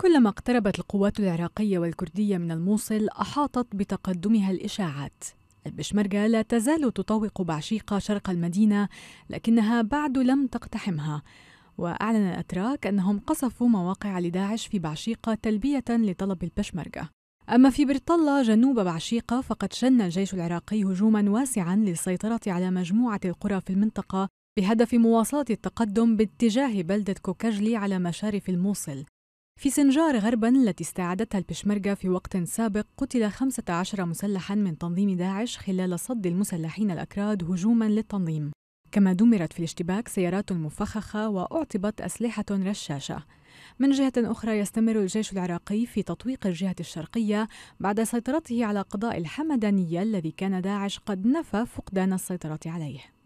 كلما اقتربت القوات العراقية والكردية من الموصل أحاطت بتقدمها الإشاعات البشمركة لا تزال تطوق بعشيقة شرق المدينة لكنها بعد لم تقتحمها وأعلن الأتراك أنهم قصفوا مواقع لداعش في بعشيقة تلبية لطلب البشمركة أما في برطلة جنوب بعشيقة فقد شن الجيش العراقي هجوما واسعا للسيطرة على مجموعة القرى في المنطقة بهدف مواصلة التقدم باتجاه بلدة كوكاجلي على مشارف الموصل في سنجار غربا التي استعادتها البشمركة في وقت سابق قتل 15 مسلحا من تنظيم داعش خلال صد المسلحين الأكراد هجوما للتنظيم كما دمرت في الاشتباك سيارات مفخخة وأعطبت أسلحة رشاشة من جهة أخرى يستمر الجيش العراقي في تطويق الجهة الشرقية بعد سيطرته على قضاء الحمدانية الذي كان داعش قد نفى فقدان السيطرة عليه